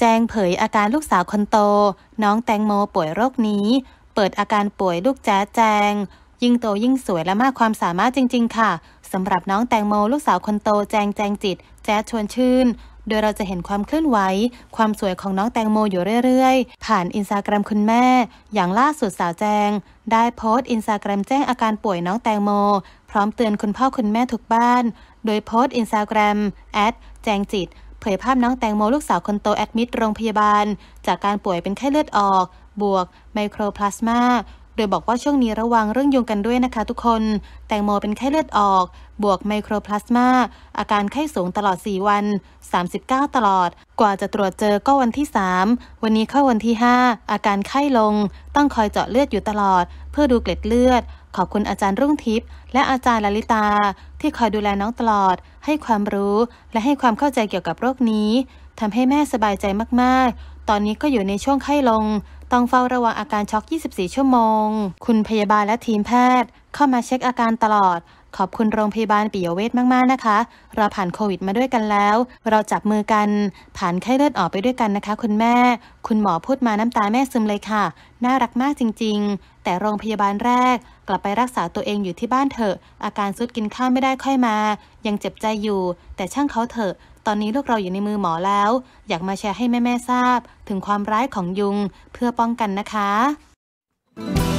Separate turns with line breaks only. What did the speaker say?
แจงเผยอาการลูกสาวคนโต น้องแตงโมป่วยโรคนี้ เปิดอาการป่วยลูกแจ๊แจง ยิ่งโตยิ่งสวยและมากความสามารถจริงๆค่ะสำหรับน้องแตงโมลูกสาวคนโตแจงแจงจิตแจ๊ชวนชื่น โดยเราจะเห็นความเคลื่อนไหวความสวยของน้องแตงโม อยู่เรื่อย ๆ ผ่านอินสตาแกรมคุณแม่ อย่างล่าสุดสาวแจง ได้โพสต์อินสตาแกรมแจ้งอาการป่วยน้องแตงโม พร้อมเตือนคุณพ่อคุณแม่ทุกบ้าน โดยโพสต์อินสตาแกรมแอดแจงจิตเผยภาพน้องแตงโมลูกสาวคนโตแอดมิดโรงพยาบาล จากการป่วยเป็นไข้เลือดออก บวกไมโครพลาสมาโดยบอกว่าช่วงนี้ระวังเรื่องยุงกันด้วยนะคะทุกคนแตงโม เป็นไข้เลือดออก บวกไมโครพลาสมาอาการไข้สูงตลอด 4 วัน 39 ตลอด กว่าจะตรวจเจอก็วันที่ 3 วันนี้เข้าวันที่ 5 อาการไข้ลง ต้องคอยเจาะเลือดอยู่ตลอด เพื่อดูเกล็ดเลือดขอบคุณอาจารย์รุ่งทิพย์และอาจารย์ลลิตาที่คอยดูแลน้องตลอด ให้ความรู้และให้ความเข้าใจเกี่ยวกับโรคนี้ทำให้แม่สบายใจมากๆ ตอนนี้ก็อยู่ในช่วงไข้ลงต้องเฝ้าระวังอาการช็อก 24 ชั่วโมง คุณพยาบาลและทีมแพทย์ เข้ามาเช็คอาการตลอด ขอบคุณโรงพยาบาลปิยเวทมากๆนะคะ เราผ่านโควิดมาด้วยกันแล้ว เราจับมือกัน ผ่านไข้เลือดออกไปด้วยกันนะคะคุณแม่ คุณหมอพูดมาน้ำตาแม่ซึมเลยค่ะ น่ารักมากจริง ๆ แต่โรงพยาบาลแรก กลับไปรักษาตัวเองอยู่ที่บ้านเถอะ อาการซุดกินข้าวไม่ได้ค่อยมา ยังเจ็บใจอยู่ แต่ช่างเขาเถอะอนนี้ลูกเราอยู่ในมือหมอแล้ว อยากมาแชร์ให้แม่ๆทราบ ถึงความร้ายของยุงเพื่อป้องกันนะคะ